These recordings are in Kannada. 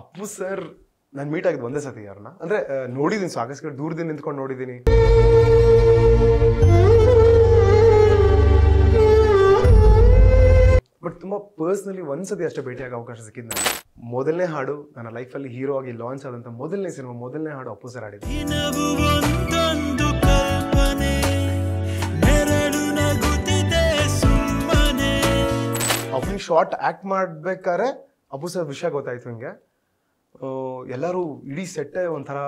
ಅಪ್ಪು ಸರ್ ನಾನು ಮೀಟ್ ಆಗಿದ್ದು ಒಂದೇ ಸತಿ ಯಾರನ್ನ ಅಂದ್ರೆ ನೋಡಿದೀನಿ ಸಾಕಷ್ಟು ದೂರದಿಂದ ನಿಂತ್ಕೊಂಡು ನೋಡಿದ್ದೀನಿ ಬಟ್ ತುಂಬ ಪರ್ಸ್ನಲಿ ಒಂದ್ಸತಿ ಅಷ್ಟೇ ಭೇಟಿಯಾಗ ಅವಕಾಶ ಸಿಕ್ಕಿದ್ದು ನಾನು ಮೊದಲನೇ ಹಾಡು ನನ್ನ ಲೈಫಲ್ಲಿ ಹೀರೋ ಆಗಿ ಲಾಂಚ್ ಆದಂಥ ಮೊದಲನೇ ಸಿನಿಮಾ ಮೊದಲನೇ ಹಾಡು ಅಪ್ಪು ಸರ್ ಆಡಿದ್ದೀನಿ ಶಾರ್ಟ್ ಆಕ್ಟ್ ಮಾಡ್ಬೇಕಾದ್ರೆ ಅಪ್ಪು ಸರ್ ವಿಷಯ ಗೊತ್ತಾಯ್ತು ಹಿಂಗೆ ಎಲ್ಲರೂ ಇಡೀ ಸೆಟ್ಟೇ ಒಂಥರ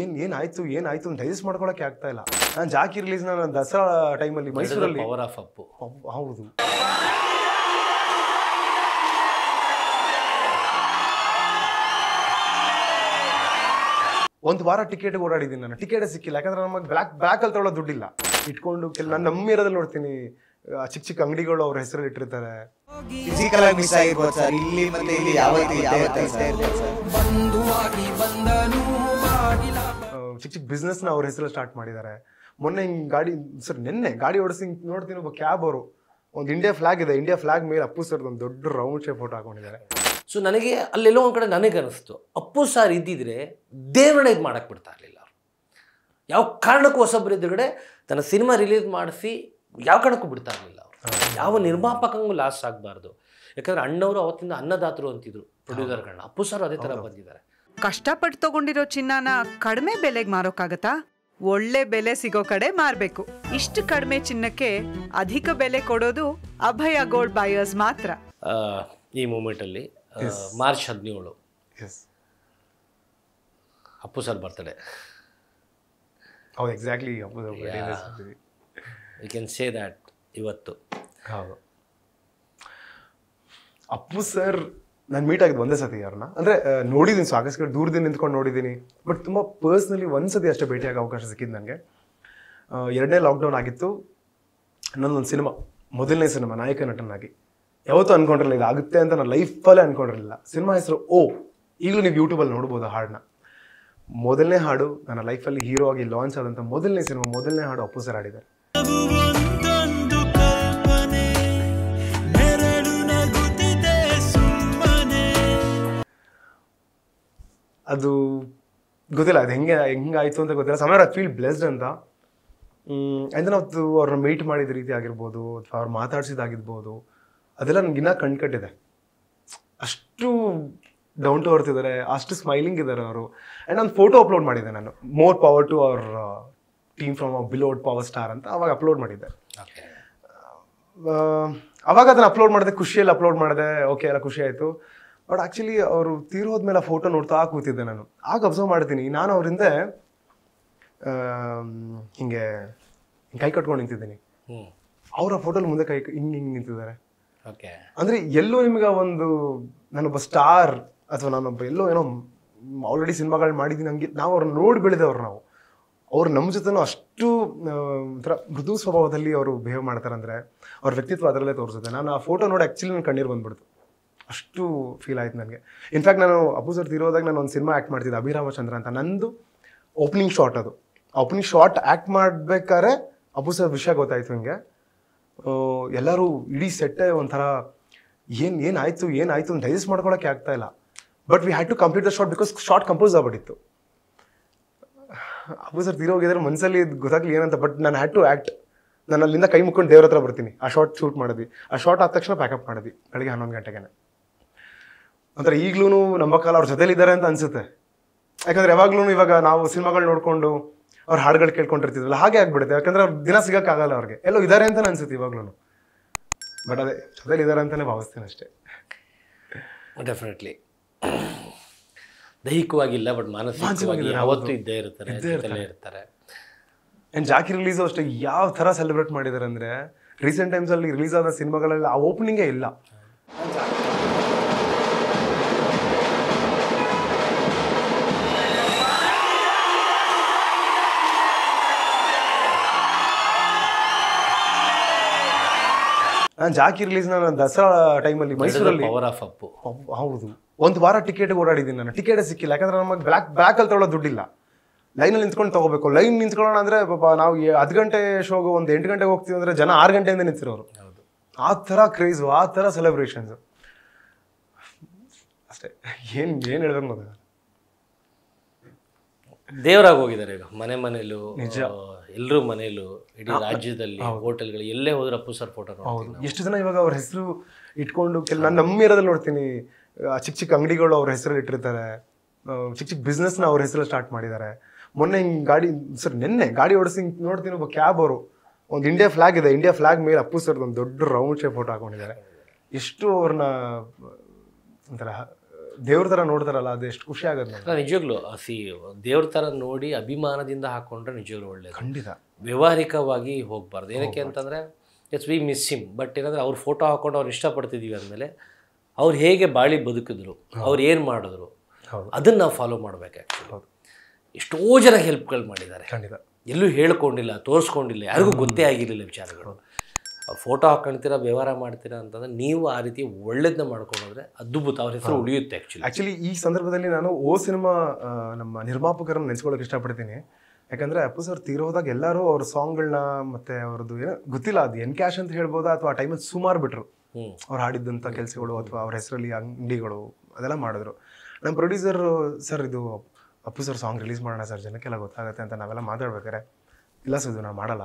ಏನು ಏನಾಯ್ತು ಏನಾಯ್ತು ಅಂತ ಡೈಜೆಸ್ಟ್ ಮಾಡ್ಕೊಳ್ಳೋಕೆ ಆಗ್ತಾ ಇಲ್ಲ ನಾನು ಜಾಕಿ ರಿಲೀಸ್ ನಾನು ದಸರಾ ಟೈಮಲ್ಲಿ ಮೈಸೂರಲ್ಲಿ ಪವರ್ ಆಫ್ ಅಪ್ಪು ಹೌದು ಒಂದು ವಾರ ಟಿಕೆಟ್ ಓಡಾಡಿದ್ದೀನಿ ನಾನು ಟಿಕೆಟೇ ಸಿಕ್ಕಿಲ್ಲ ಯಾಕಂದ್ರೆ ನಮಗೆ ಬ್ಯಾಕ್ ಅಲ್ಲಿ ತಗೊಳ್ಳೋ ದುಡ್ಡಿಲ್ಲ ಇಟ್ಕೊಂಡು ಕೆಲ ನಾನು ನಮ್ಮ ಏರಿಯಾದಲ್ಲಿ ನೋಡ್ತೀನಿ ಚಿಕ್ಕ ಚಿಕ್ಕ ಅಂಗಡಿಗಳು ಅವ್ರ ಹೆಸರಲ್ಲಿ ಇಟ್ಟಿರ್ತಾರೆ ಫಿಸಿಕಲ್ ಮಿಸ್ ಸರ್ ಇಲ್ಲಿ ಮತ್ತೆ ಇಲ್ಲಿ ಚಿಕ್ಕ ಚಿಕ್ಕ ನ ಅವ್ರ ಹೆಸರಲ್ಲಿ ಸ್ಟಾರ್ಟ್ ಮಾಡಿದ್ದಾರೆ ಮೊನ್ನೆ ಹಿಂಗೆ ಗಾಡಿ ಸರ್ ನಿನ್ನೆ ಗಾಡಿ ಓಡಿಸಿ ನೋಡ್ತೀನಿ ಒಬ್ಬ ಕ್ಯಾಬ್ ಅವರು ಒಂದು ಇಂಡಿಯಾ ಫ್ಲಾಗ್ ಇದೆ ಇಂಡಿಯಾ ಫ್ಲಾಗ್ ಮೇಲೆ ಅಪ್ಪು ಸರ್ ಒಂದು ದೊಡ್ಡ ರೌಂಡ್ ಶೇಪ್ ಫೋಟೋ ಹಾಕೊಂಡಿದ್ದಾರೆ ಸೊ ನನಗೆ ಅಲ್ಲೆಲ್ಲೋ ಒಂದ್ ಕಡೆ ನನಗೆ ಅನಿಸ್ತು ಅಪ್ಪು ಸಾರ್ ಇದ್ದಿದ್ರೆ ದೇವರನ್ನ ಇದು ಮಾಡಕ್ ಬಿಡ್ತಾ ಇರಲಿಲ್ಲ ಯಾವ ಕಾರಣಕ್ಕೂ ಹೊಸೊಬ್ಬರು ಇದ್ರುಗಡೆ ತನ್ನ ಸಿನಿಮಾ ರಿಲೀಸ್ ಮಾಡಿಸಿ ಯಾವ ಕಾರಣಕ್ಕೂ ಬಿಡ್ತಾ ಇರಲಿಲ್ಲ ಯಾವ ನಿರ್ಮಾಪಕಂಗೂ ಲಾಸ್ ಆಗಬಾರ್ದು ಯಾಕಂದ್ರೆ ಅಣ್ಣವರು ಅವತ್ತಿಂದ ಅನ್ನದಾತರು ಅಂತಿದ್ರು ಪ್ರೊಡ್ಯೂಸರ್ಗಳನ್ನ ಅಪ್ಪು ಸರ್ ಅದೇ ಥರ ಬಂದಿದ್ದಾರೆ ಕಷ್ಟಪಟ್ಟು ತಗೊಂಡಿರೋ ಚಿನ್ನನ ಕಡಿಮೆ ಬೆಲೆಗೆ ಮಾರೋಕ್ಕಾಗತ್ತಾ ಒಳ್ಳೆ ಬೆಲೆ ಸಿಗೋ ಕಡೆ ಮಾರಬೇಕು ಇಷ್ಟು ಕಡಿಮೆ ಚಿನ್ನಕ್ಕೆ ಅಧಿಕ ಬೆಲೆ ಕೊಡೋದು ಅಭಯ ಗೋಲ್ಡ್ ಬಾಯರ್ಸ್ ಮಾತ್ರ ಈ ಮೂಮೆಂಟಲ್ಲಿ ಮಾರ್ಚ್ ಹದಿನೇಳು Appu sir birthday oh, exactly you can say that ಇವತ್ತು ಹೌದು ಅಪ್ಪು ಸರ್ ನಾನು ಮೀಟ್ ಆಗಿದ್ದು ಒಂದೇ ಸತಿ ಯಾರನ್ನ ಅಂದರೆ ನೋಡಿದ್ದೀನಿ ಸಾಕಷ್ಟು ದೂರದಿಂದ ನಿಂತ್ಕೊಂಡು ನೋಡಿದ್ದೀನಿ ಬಟ್ ತುಂಬ ಪರ್ಸ್ನಲಿ ಒಂದು ಸತಿ ಅಷ್ಟೇ ಭೇಟಿಯಾಗೋ ಅವಕಾಶ ಸಿಕ್ಕಿದ್ದು ನನಗೆ ಎರಡನೇ ಲಾಕ್ಡೌನ್ ಆಗಿತ್ತು ನನ್ನೊಂದು ಸಿನಿಮಾ ಮೊದಲನೇ ಸಿನಿಮಾ ನಾಯಕ ನಟನಾಗಿ ಯಾವತ್ತೂ ಅಂದ್ಕೊಂಡಿರಲಿಲ್ಲ ಇದು ಆಗುತ್ತೆ ಅಂತ ನಾನು ಲೈಫಲ್ಲೇ ಅನ್ಕೊಂಡಿರಲಿಲ್ಲ ಸಿನಿಮಾ ಹೆಸರು ಓ ಈಗಲೂ ನೀವು ಯೂಟ್ಯೂಬಲ್ಲಿ ನೋಡ್ಬೋದು ಹಾಡನ್ನ ಮೊದಲನೇ ಹಾಡು ನನ್ನ ಲೈಫಲ್ಲಿ ಹೀರೋ ಆಗಿ ಲಾಂಚ್ ಆದಂಥ ಮೊದಲನೇ ಸಿನಿಮಾ ಮೊದಲನೇ ಹಾಡು ಅಪ್ಪು ಸರ್ ಹಾಡಿದ್ದಾರೆ ಅದು ಗೊತ್ತಿಲ್ಲ ಅದು ಹೆಂಗೆ ಹೆಂಗಾಯಿತು ಅಂತ ಗೊತ್ತಿಲ್ಲ ಸಮಯ ಐ ಫೀಲ್ ಬ್ಲೆಸ್ಡ್ ಅಂತ ಅಂದರೆ ಅವತ್ತು ಅವ್ರನ್ನ ಮೀಟ್ ಮಾಡಿದ ರೀತಿ ಆಗಿರ್ಬೋದು ಅಥವಾ ಅವ್ರು ಮಾತಾಡ್ಸಿದ್ದಾಗಿರ್ಬೋದು ಅದೆಲ್ಲ ನನಗಿನ್ನ ಕಣ್ಕಟ್ಟಿದೆ ಅಷ್ಟು ಡೌನ್ ಟು ಅರ್ತ್ ಇದ್ದಾರೆ ಅಷ್ಟು ಸ್ಮೈಲಿಂಗ್ ಇದ್ದಾರೆ ಅವರು ಆ್ಯಂಡ್ ಒಂದು ಫೋಟೋ ಅಪ್ಲೋಡ್ ಮಾಡಿದೆ ನಾನು ಮೋರ್ ಪವರ್ ಟು ಅವ್ರ team from beloved power star ಅಂತ ಅವಾಗ ಅಪ್ಲೋಡ್ ಮಾಡಿದ್ದೆ ಅವಾಗ ಅದನ್ನು ಅಪ್ಲೋಡ್ ಮಾಡಿದೆ ಖುಷಿಯಲ್ಲಿ ಅಪ್ಲೋಡ್ ಮಾಡಿದೆ ಓಕೆ ಎಲ್ಲ ಖುಷಿ ಆಯಿತು ಬಟ್ ಆ್ಯಕ್ಚುಲಿ ಅವರು ತೀರೋದ್ಮೇಲೆ ಆ ಫೋಟೋ ನೋಡ್ತಾ ಕೂತಿದ್ದೆ ನಾನು ಆಗ ಅಬ್ಸರ್ವ್ ಮಾಡ್ತೀನಿ ನಾನು ಅವರಿಂದ ಹಿಂಗೆ ಕೈ ಕಟ್ಕೊಂಡು ನಿಂತಿದ್ದೀನಿ ಅವರ ಫೋಟೋಲಿ ಮುಂದೆ ಕೈ ಹಿಂಗೆ ಹಿಂಗೆ ನಿಂತಿದ್ದಾರೆ ಓಕೆ ಅಂದರೆ ಎಲ್ಲೋ ನಿಮ್ಗೆ ಒಂದು ನಾನೊಬ್ಬ ಸ್ಟಾರ್ ಅಥವಾ ನಾನೊಬ್ಬ ಎಲ್ಲೋ ಏನೋ ಆಲ್ರೆಡಿ ಸಿನಿಮಾಗಳು ಮಾಡಿದ್ದೀನಿ ಹಂಗೆ ನಾವು ಅವ್ರನ್ನ ನೋಡಿ ಬೆಳೆದವ್ರು ನಾವು ಅವ್ರು ನಮ್ಮ ಜೊತೆನೂ ಅಷ್ಟು ಒಂಥರ ಮೃದು ಸ್ವಭಾವದಲ್ಲಿ ಅವರು ಬಿಹೇವ್ ಮಾಡ್ತಾರೆ ಅಂದರೆ ಅವ್ರ ವ್ಯಕ್ತಿತ್ವ ಅದರಲ್ಲೇ ತೋರಿಸುತ್ತೆ ನಾನು ಆ ಫೋಟೋ ನೋಡಿ ಆ್ಯಕ್ಚುಲಿ ನನ್ನ ಕಣ್ಣೀರು ಬಂದ್ಬಿಡ್ತು ಅಷ್ಟು ಫೀಲ್ ಆಯಿತು ನನಗೆ ಇನ್ಫ್ಯಾಕ್ಟ್ ನಾನು ಅಬ್ಬು ಸರ್ ನಾನು ಒಂದು ಸಿನಿಮಾ ಆ್ಯಕ್ಟ್ ಮಾಡ್ತಿದ್ದೆ ಅಭಿರಾಮಚಂದ್ರ ಅಂತ ನಂದು ಓಪನಿಂಗ್ ಶಾಟ್ ಅದು ಓಪನಿಂಗ್ ಶಾಟ್ ಆ್ಯಕ್ಟ್ ಮಾಡಬೇಕಾದ್ರೆ ಅಬ್ಬು ಸರ್ ವಿಷಯ ಗೊತ್ತಾಯಿತು ಹಿಂಗೆ ಎಲ್ಲರೂ ಇಡೀ ಸೆಟ್ಟೇ ಒಂಥರ ಏನು ಏನಾಯಿತು ಏನಾಯಿತು ಡೈಜೆಸ್ಟ್ ಮಾಡ್ಕೊಳ್ಳೋಕ್ಕೆ ಆಗ್ತಾಯಿಲ್ಲ but we had to complete the shot because short compose ಆಗ್ಬಿಟ್ಟಿತ್ತು ಅಬ್ಬು ಸರ್ ಹೋಗಿದ್ರೆ ಮನಸ್ಸಲ್ಲಿ ಗೊತ್ತಾಗ್ಲಿ ಏನಂತ ಬಟ್ ನಾನು ಹ್ಯಾಡ್ ಟು ಆ್ಯಕ್ಟ್ ನಾನು ಅಲ್ಲಿಂದ ಕೈ ಮುಕ್ಕೊಂಡು ದೇವ್ರ ಹತ್ರ ಬರ್ತೀನಿ ಆ ಶಾರ್ಟ್ ಶೂಟ್ ಮಾಡಿದ್ವಿ ಆ ಶಾರ್ಟ್ ಆದ ತಕ್ಷಣ ಪ್ಯಾಕಪ್ ಮಾಡಿದ್ವಿ ಬೆಳಗ್ಗೆ ಹನ್ನೊಂದು ಗಂಟೆಗೆ ಒಂಥರ ಈಗಲೂ ಕಾಲ ಅವ್ರ ಇದ್ದಾರೆ ಅಂತ ಅನಿಸುತ್ತೆ ಯಾಕಂದರೆ ಯಾವಾಗ್ಲೂ ಇವಾಗ ನಾವು ಸಿನಿಮಾಗಳು ನೋಡಿಕೊಂಡು ಅವ್ರ ಹಾಡುಗಳು ಕೇಳ್ಕೊಂಡಿರ್ತಿದ್ವಲ್ಲ ಹಾಗೆ ಆಗ್ಬಿಡುತ್ತೆ ಯಾಕಂದ್ರೆ ಅವ್ರು ದಿನ ಸಿಗೋಕ್ಕಾಗಲ್ಲ ಅವ್ರಿಗೆ ಎಲ್ಲೋ ಇದ್ದಾರೆ ಅಂತಲೇ ಅನ್ಸುತ್ತೆ ಇವಾಗ್ಲೂ ಬಟ್ ಅದೇ ಜೊತೆಲಿದ್ದಾರೆ ಅಂತಲೇ ಭಾವಿಸ್ತೀನಿ ಅಷ್ಟೇ ಡೆಫಿನೆಟ್ಲಿ ಇಲ್ಲ ಬಟ್ ಮಾನಸಿಕವಾಗಿ ಯಾವತ್ತೂ ಇದ್ದೇ ಇರ್ತಾರೆ ಇರ್ತಾರೆ ಆ್ಯಂಡ್ ಜಾಕಿ ರಿಲೀಸ್ ಅಷ್ಟೇ ಯಾವ ಥರ ಸೆಲೆಬ್ರೇಟ್ ಮಾಡಿದ್ದಾರೆ ಅಂದರೆ ರೀಸೆಂಟ್ ಟೈಮ್ಸಲ್ಲಿ ರಿಲೀಸ್ ಆದ ಸಿನಿಮಾಗಳಲ್ಲಿ ಆ ಓಪನಿಂಗೇ ಇಲ್ಲ ನಾನು ಜಾಕಿ ರಿಲೀಸ್ನ ನಾನು ದಸರಾ ಟೈಮಲ್ಲಿ ಮೈಸೂರಲ್ಲಿ ಪವರ್ ಆಫ್ ಅಪ್ಪು ಹೌದು ಒಂದು ವಾರ ಟಿಕೆಟ್ ಓಡಾಡಿದ್ದೀನಿ ನಾನು ಟಿಕೆಟೇ ಸಿಕ್ಕಿಲ್ಲ ಯಾಕಂದ್ರೆ ನಮಗೆ ಬ್ಲಾಕ್ ಅಲ್ಲಿ ತಗೊಳ್ಳೋ ದುಡ್ಡಿಲ್ಲ ಲೈನಲ್ಲಿ ನಿಂತ್ಕೊಂಡು ತಗೋಬೇಕು ಲೈನ್ ನಿಂತ್ಕೊಳ್ಳೋಣ ಅಂದರೆ ಪಾಪ ನಾವು ಹತ್ತು ಗಂಟೆ ಶೋಗೆ ಒಂದು ಎಂಟು ಗಂಟೆಗೆ ಹೋಗ್ತೀವಿ ಅಂದರೆ ಜನ ಆರು ಗಂಟೆಯಿಂದ ನಿಂತಿರೋರು ಆ ಥರ ಕ್ರೇಜು ಆ ಥರ ಸೆಲೆಬ್ರೇಷನ್ಸು ಅಷ್ಟೇ ಏನು ಏನು ಹೇಳ್ಬೇಕು ಮಗ ದೇವರಾಗಿ ಹೋಗಿದ್ದಾರೆ ಈಗ ಮನೆ ಮನೇಲೂ ಎಲ್ಲರೂ ಮನೇಲೂ ಇಡೀ ರಾಜ್ಯದಲ್ಲಿ ಹೋಟೆಲ್ಗಳು ಎಲ್ಲೇ ಹೋದ್ರೆ ಅಪ್ಪು ಸರ್ ಫೋಟೋ ಎಷ್ಟು ಜನ ಇವಾಗ ಅವ್ರ ಹೆಸರು ಇಟ್ಕೊಂಡು ಕೆಲ ನಮ್ಮಿರೋದಲ್ಲಿ ನೋಡ್ತೀನಿ ಚಿಕ್ಕ ಚಿಕ್ಕ ಅಂಗಡಿಗಳು ಅವ್ರ ಹೆಸರಲ್ಲಿ ಇಟ್ಟಿರ್ತಾರೆ ಚಿಕ್ಕ ಚಿಕ್ಕ ಬಿಸ್ನೆಸ್ನ ಅವ್ರ ಹೆಸರಲ್ಲಿ ಸ್ಟಾರ್ಟ್ ಮಾಡಿದ್ದಾರೆ ಮೊನ್ನೆ ಹಿಂಗೆ ಗಾಡಿ ಸರ್ ನಿನ್ನೆ ಗಾಡಿ ಓಡಿಸಿ ನೋಡ್ತೀನಿ ಒಬ್ಬ ಕ್ಯಾಬ್ ಅವರು ಒಂದು ಇಂಡಿಯಾ ಫ್ಲಾಗ್ ಇದೆ ಇಂಡಿಯಾ ಫ್ಲಾಗ್ ಮೇಲೆ ಅಪ್ಪು ಸರ್ ಒಂದು ದೊಡ್ಡ ರೌಂಡ್ ಶೇಪ್ ಫೋಟೋ ಹಾಕೊಂಡಿದ್ದಾರೆ ಎಷ್ಟು ಅವ್ರನ್ನ ಒಂಥರ ದೇವ್ರ ಥರ ನೋಡ್ತಾರಲ್ಲ ಅದು ಎಷ್ಟು ಖುಷಿ ಆಗುತ್ತೆ ನಿಜವಾಗ್ಲು ಸಿ ದೇವ್ರ ಥರ ನೋಡಿ ಅಭಿಮಾನದಿಂದ ಹಾಕೊಂಡ್ರೆ ನಿಜವಾಗ್ಲು ಒಳ್ಳೇದು ಖಂಡಿತ ವ್ಯವಹಾರಿಕವಾಗಿ ಹೋಗಬಾರ್ದು ಏನಕ್ಕೆ ಅಂತಂದರೆ yes we miss him but ಏನಂದರೆ ಅವ್ರು ಫೋಟೋ ಹಾಕೊಂಡು ಅವ್ರು ಇಷ್ಟಪಡ್ತಿದ್ದೀವಿ ಅಂದಮೇಲೆ ಅವ್ರು ಹೇಗೆ ಬಾಳಿ ಬದುಕಿದ್ರು ಅವ್ರು ಏನು ಮಾಡಿದ್ರು ಅದನ್ನು ನಾವು ಫಾಲೋ ಮಾಡಬೇಕು ಎಷ್ಟೋ ಜನ ಹೆಲ್ಪ್ಗಳು ಮಾಡಿದ್ದಾರೆ ಖಂಡಿತ ಎಲ್ಲೂ ಹೇಳ್ಕೊಂಡಿಲ್ಲ ತೋರಿಸ್ಕೊಂಡಿಲ್ಲ ಯಾರಿಗೂ ಗೊತ್ತೇ ಆಗಿರಲಿಲ್ಲ ವಿಚಾರಗಳು ಫೋಟೋ ಹಾಕೊಳ್ತೀರಾ ವ್ಯವಹಾರ ಮಾಡ್ತೀರಾ ಅಂತಂದ್ರೆ ನೀವು ಆ ರೀತಿ ಒಳ್ಳೇದನ್ನ ಮಾಡ್ಕೊಂಡ್ರೆ ಅದ್ಭುತ ಅವ್ರ ಹೆಸರು ಉಳಿಯುತ್ತೆ ಆ್ಯಕ್ಚುಲಿ ಆ್ಯಕ್ಚುಲಿ ಈ ಸಂದರ್ಭದಲ್ಲಿ ನಾನು ಓ ಸಿನಿಮಾ ನಮ್ಮ ನಿರ್ಮಾಪಕರನ್ನು ನೆನೆಸ್ಕೊಳ್ಳೋಕೆ ಇಷ್ಟಪಡ್ತೀನಿ ಯಾಕಂದರೆ ಅಪ್ಪು ಸರ್ ತೀರೋದಾಗ ಎಲ್ಲರೂ ಅವ್ರ ಸಾಂಗ್ಗಳನ್ನ ಮತ್ತು ಅವ್ರದ್ದು ಏನೋ ಗೊತ್ತಿಲ್ಲ ಅದು ಎನ್ ಕ್ಯಾಶ್ ಅಂತ ಹೇಳ್ಬೋದಾ ಅಥವಾ ಆ ಟೈಮಲ್ಲಿ ಸುಮಾರು ಬಿಟ್ಟರು ಅವ್ರು ಹಾಡಿದ್ದಂಥ ಕೆಲಸಗಳು ಅಥವಾ ಅವ್ರ ಹೆಸರಲ್ಲಿ ಅಂಗಡಿಗಳು ಅದೆಲ್ಲ ಮಾಡಿದ್ರು ನಮ್ಮ ಪ್ರೊಡ್ಯೂಸರ್ ಸರ್ ಇದು ಅಪ್ಪು ಸರ್ ಸಾಂಗ್ ರಿಲೀಸ್ ಮಾಡೋಣ ಸರ್ ಜನಕ್ಕೆಲ್ಲ ಗೊತ್ತಾಗುತ್ತೆ ಅಂತ ನಾವೆಲ್ಲ ಮಾತಾಡ್ಬೇಕಾರೆ ಇಲ್ಲ ಸರ್ ಇದು ನಾನು ಮಾಡಲ್ಲ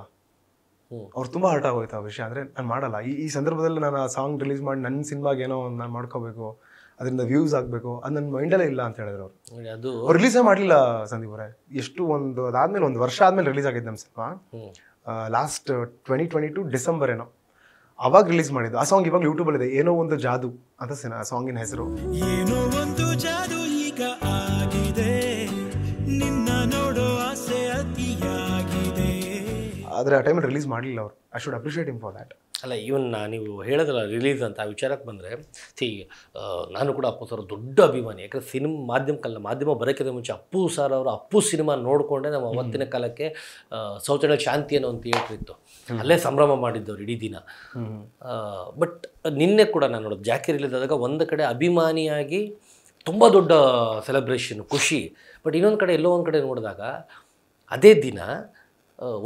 ಅವ್ರು ತುಂಬ ಹರ್ಟ್ ಆಗೋಯ್ತು ಆ ವಿಷಯ ಅಂದರೆ ನಾನು ಮಾಡಲ್ಲ ಈ ಈ ಸಂದರ್ಭದಲ್ಲಿ ನಾನು ಆ ಸಾಂಗ್ ರಿಲೀಸ್ ಮಾಡಿ ನನ್ನ ಸಿನಿಮಾಗೆ ಏನೋ ನಾನು ಮಾಡ್ಕೋಬೇಕು ಅದರಿಂದ ವ್ಯೂಸ್ ಆಗಬೇಕು ಅದು ನನ್ನ ಮೈಂಡಲ್ಲೇ ಇಲ್ಲ ಅಂತ ಹೇಳಿದ್ರು ಅವರು ಅದು ರಿಲೀಸೇ ಮಾಡಲಿಲ್ಲ ಸಂದೀಪ್ ಅವರೇ ಎಷ್ಟು ಒಂದು ಅದಾದಮೇಲೆ ಒಂದು ವರ್ಷ ಆದಮೇಲೆ ರಿಲೀಸ್ ಆಗಿದೆ ನಮ್ಮ cinema last twenty twenty two December ಏನೋ ಅವಾಗ ರಿಲೀಸ್ ಮಾಡಿದ್ದು ಆ ಸಾಂಗ್ ಇವಾಗ ಯೂಟ್ಯೂಬ್ ಇದೆ ಏನೋ ಒಂದು ಜಾದು ಅಂತ ಸಿನ ಸಾಂಗಿನ ಹೆಸರು ಏನೋ ಒಂದು ಜಾದು ಈಗ ಆಗಿದೆ ನಿನ್ನ ಆಸೆ ಅತಿಯಾಗಿದೆ ಆದರೆ ಆ ಟೈಮಲ್ಲಿ ರಿಲೀಸ್ ಮಾಡಲಿಲ್ಲ ಅವರು I should appreciate him for that ಅಲ್ಲ ಈವನ್ ನೀವು ಹೇಳಿದ್ರಲ್ಲ ರಿಲೀಸ್ ಅಂತ ಆ ವಿಚಾರಕ್ಕೆ ಬಂದರೆ ಸಿ ನಾನು ಕೂಡ ಅಪ್ಪು ಸರ್ ದೊಡ್ಡ ಅಭಿಮಾನಿ ಯಾಕಂದರೆ ಸಿನಿಮಾ ಕಲ್ಲ ಮಾಧ್ಯಮ ಬರೋಕ್ಕಿಂತ ಮುಂಚೆ ಅಪ್ಪು ಸರ್ ಅವರು ಅಪ್ಪು ಸಿನಿಮಾ ನೋಡಿಕೊಂಡೆ ನಮ್ಮ ಅವತ್ತಿನ ಕಾಲಕ್ಕೆ ಶೌಚಾಲಯ ಶಾಂತಿ ಅನ್ನೋ ಒಂದು ಥಿಯೇಟ್ರ್ ಇತ್ತು ಅಲ್ಲೇ ಸಂಭ್ರಮ ಮಾಡಿದ್ದವ್ರು ಇಡೀ ದಿನ ಬಟ್ ನಿನ್ನೆ ಕೂಡ ನಾನು ನೋಡೋದು ಜಾಕಿ ರಿಲೀಸ್ ಒಂದು ಕಡೆ ಅಭಿಮಾನಿಯಾಗಿ ತುಂಬ ದೊಡ್ಡ ಸೆಲೆಬ್ರೇಷನ್ ಖುಷಿ ಬಟ್ ಇನ್ನೊಂದು ಕಡೆ ಎಲ್ಲೋ ಒಂದು ಕಡೆ ನೋಡಿದಾಗ ಅದೇ ದಿನ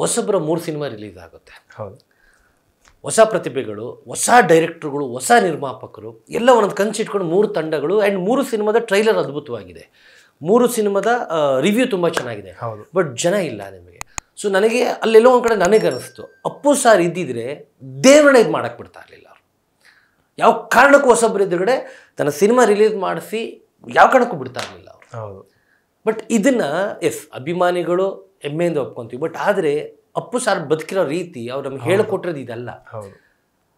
ಹೊಸಬ್ರ ಮೂರು ಸಿನಿಮಾ ರಿಲೀಸ್ ಆಗುತ್ತೆ ಹೌದು ಹೊಸ ಪ್ರತಿಭೆಗಳು ಹೊಸ ಡೈರೆಕ್ಟ್ರುಗಳು ಹೊಸ ನಿರ್ಮಾಪಕರು ಎಲ್ಲ ಒಂದೊಂದು ಇಟ್ಕೊಂಡು ಮೂರು ತಂಡಗಳು ಆ್ಯಂಡ್ ಮೂರು ಸಿನಿಮಾದ ಟ್ರೈಲರ್ ಅದ್ಭುತವಾಗಿದೆ ಮೂರು ಸಿನಿಮಾದ ರಿವ್ಯೂ ತುಂಬ ಚೆನ್ನಾಗಿದೆ ಹೌದು ಬಟ್ ಜನ ಇಲ್ಲ ನಿಮಗೆ ಸೊ ನನಗೆ ಅಲ್ಲೆಲ್ಲೋ ಒಂದು ಕಡೆ ನನಗೆ ಅನಿಸ್ತು ಅಪ್ಪು ಸಾರ್ ಇದ್ದಿದ್ರೆ ದೇವರನ್ನ ಇದು ಮಾಡೋಕ್ಕೆ ಬಿಡ್ತಾ ಇರಲಿಲ್ಲ ಅವರು ಯಾವ ಕಾರಣಕ್ಕೂ ಹೊಸೊಬ್ಬರು ಎದುರುಗಡೆ ತನ್ನ ಸಿನಿಮಾ ರಿಲೀಸ್ ಮಾಡಿಸಿ ಯಾವ ಕಾರಣಕ್ಕೂ ಬಿಡ್ತಾ ಇರಲಿಲ್ಲ ಅವರು ಹೌದು ಬಟ್ ಇದನ್ನು ಎಸ್ ಅಭಿಮಾನಿಗಳು ಹೆಮ್ಮೆಯಿಂದ ಒಪ್ಕೊತೀವಿ ಬಟ್ ಆದರೆ ಅಪ್ಪು ಸಾರ್ ಬದುಕಿರೋ ರೀತಿ ಅವ್ರು ನಮ್ಗೆ ಹೇಳಿಕೊಟ್ಟಿರೋದು ಇದಲ್ಲ ಹೌದು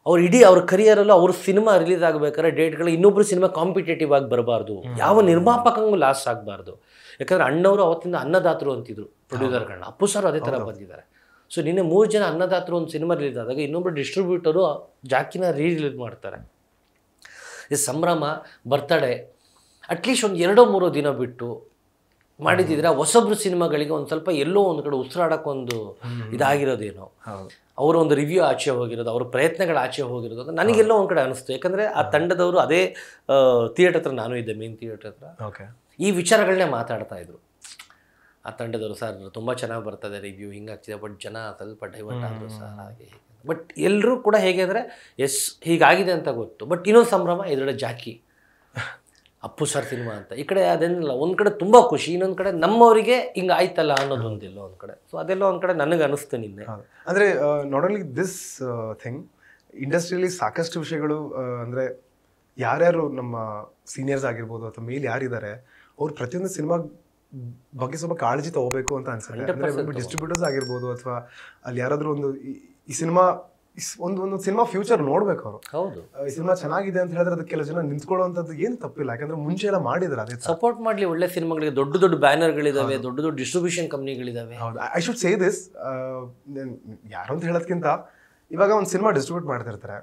ಅವ್ರು ಇಡೀ ಅವ್ರ ಕರಿಯರಲ್ಲೂ ಅವ್ರ ಸಿನಿಮಾ ರಿಲೀಸ್ ಆಗಬೇಕಾದ್ರೆ ಡೇಟ್ಗಳು ಇನ್ನೊಬ್ರು ಸಿನಿಮಾ ಕಾಂಪಿಟೇಟಿವ್ ಆಗಿ ಬರಬಾರ್ದು ಯಾವ ನಿರ್ಮಾಪಕಂಗೂ ಲಾಸ್ ಆಗಬಾರ್ದು ಯಾಕಂದರೆ ಅಣ್ಣವರು ಅವತ್ತಿಂದ ಅನ್ನದಾತರು ಅಂತಿದ್ರು ಪ್ರೊಡ್ಯೂಸರ್ಗಳನ್ನ ಅಪ್ಪು ಸರ್ ಅದೇ ಥರ ಬಂದಿದ್ದಾರೆ ಸೊ ನಿನ್ನೆ ಮೂರು ಜನ ಅನ್ನದಾತರು ಒಂದು ಸಿನಿಮಾ ರಿಲೀಸ್ ಆದಾಗ ಇನ್ನೊಬ್ರು ಡಿಸ್ಟ್ರಿಬ್ಯೂಟರು ಜಾಕಿನ ರೀ ರಿಲೀಸ್ ಮಾಡ್ತಾರೆ ಈ ಸಂಭ್ರಮ ಬರ್ತಡೇ ಅಟ್ಲೀಸ್ಟ್ ಒಂದು ಎರಡೋ ಮೂರು ದಿನ ಬಿಟ್ಟು ಮಾಡಿದ್ದಿದ್ರೆ ಹೊಸಬ್ರು ಸಿನಿಮಾಗಳಿಗೆ ಒಂದು ಸ್ವಲ್ಪ ಎಲ್ಲೋ ಒಂದು ಕಡೆ ಉಸಿರಾಡೋಕ್ಕೊಂದು ಇದಾಗಿರೋದೇನೋ ಅವರ ಒಂದು ರಿವ್ಯೂ ಆಚೆ ಹೋಗಿರೋದು ಅವ್ರ ಪ್ರಯತ್ನಗಳು ಆಚೆ ಹೋಗಿರೋದು ಅಂತ ನನಗೆಲ್ಲೋ ಒಂದು ಕಡೆ ಅನಿಸ್ತು ಯಾಕಂದರೆ ಆ ತಂಡದವರು ಅದೇ ಥಿಯೇಟರ್ ಹತ್ರ ನಾನು ಇದ್ದೆ ಮೇನ್ ಥಿಯೇಟರ್ ಹತ್ರ ಓಕೆ ಈ ವಿಚಾರಗಳನ್ನೇ ಮಾತಾಡ್ತಾ ಇದ್ರು ಆ ತಂಡದವರು ಸರ್ ತುಂಬ ಚೆನ್ನಾಗಿ ಬರ್ತದೆ ರಿವ್ಯೂ ಆಗ್ತಿದೆ ಬಟ್ ಜನ ಸ್ವಲ್ಪ ಡೈವರ್ಟ್ ಆದರು ಸರ್ ಹಾಗೆ ಬಟ್ ಎಲ್ಲರೂ ಕೂಡ ಹೇಗೆ ಅಂದರೆ ಎಸ್ ಹೀಗಾಗಿದೆ ಅಂತ ಗೊತ್ತು ಬಟ್ ಇನ್ನೊಂದು ಸಂಭ್ರಮ ಎದುರುಗಡೆ ಜಾಕಿ ಅಪ್ಪು ಸರ್ ಸಿನಿಮಾ ಅಂತ ಈ ಕಡೆ ಅದೇನಿಲ್ಲ ಒಂದು ಕಡೆ ತುಂಬ ಖುಷಿ ಇನ್ನೊಂದು ಕಡೆ ನಮ್ಮವರಿಗೆ ಹಿಂಗೆ ಆಯ್ತಲ್ಲ ಅನ್ನೋದು ಒಂದಿಲ್ಲ ಒಂದು ಕಡೆ ಸೊ ಅದೆಲ್ಲ ಒಂದು ಕಡೆ ನನಗೆ ಅನಿಸ್ತು ನಿನ್ನೆ ಅಂದರೆ ನಾಟ್ ಓನ್ಲಿ ದಿಸ್ ಥಿಂಗ್ ಇಂಡಸ್ಟ್ರಿಯಲ್ಲಿ ಸಾಕಷ್ಟು ವಿಷಯಗಳು ಅಂದರೆ ಯಾರ್ಯಾರು ನಮ್ಮ ಸೀನಿಯರ್ಸ್ ಆಗಿರ್ಬೋದು ಅಥವಾ ಮೇಲೆ ಯಾರಿದ್ದಾರೆ ಅವ್ರು ಪ್ರತಿಯೊಂದು ಸಿನಿಮಾ ಬಗ್ಗೆ ಸ್ವಲ್ಪ ಕಾಳಜಿ ತಗೋಬೇಕು ಅಂತ ಅನ್ಸುತ್ತೆ ಡಿಸ್ಟ್ರಿಬ್ಯೂಟರ್ಸ್ ಆಗಿರ್ಬೋದು ಅಥವಾ ಅಲ್ಲಿ ಯಾರಾದರೂ ಒಂದು ಈ ಸಿನಿಮಾ ಒಂದು ಒಂದು ಸಿನಿಮಾ ಫ್ಯೂಚರ್ ನೋಡ್ಬೇಕು ಅವರು ಹೌದು ಸಿನಿಮಾ ಚೆನ್ನಾಗಿದೆ ಅಂತ ಹೇಳಿದ್ರೆ ಅದಕ್ಕೆ ಕೆಲವು ಜನ ನಿಂತ್ಕೊಳ್ಳುವಂಥದ್ದು ಏನು ತಪ್ಪಿಲ್ಲ ಯಾಕಂದ್ರೆ ಮುಂಚೆ ಎಲ್ಲ ಮಾಡಿದ್ರೆ ಅದೇ ಸಪೋರ್ಟ್ ಮಾಡ್ಲಿ ಒಳ್ಳೆ ಸಿನಿಮಾಗಳಿಗೆ ದೊಡ್ಡ ದೊಡ್ಡ ಬ್ಯಾನರ್ಗಳಿದಾವೆ ದೊಡ್ಡ ದೊಡ್ಡ ಡಿಸ್ಟ್ರಿಬ್ಯೂಷನ್ ಕಂಪ್ನಿಗಳಿದಾವೆ ಹೌದು ಐ ಶುಡ್ ಸೇ ದಿಸ್ ಯಾರು ಅಂತ ಹೇಳೋದಕ್ಕಿಂತ ಇವಾಗ ಒಂದು ಸಿನಿಮಾ ಡಿಸ್ಟ್ರಿಬ್ಯೂಟ್ ಮಾಡ್ತಿರ್ತಾರೆ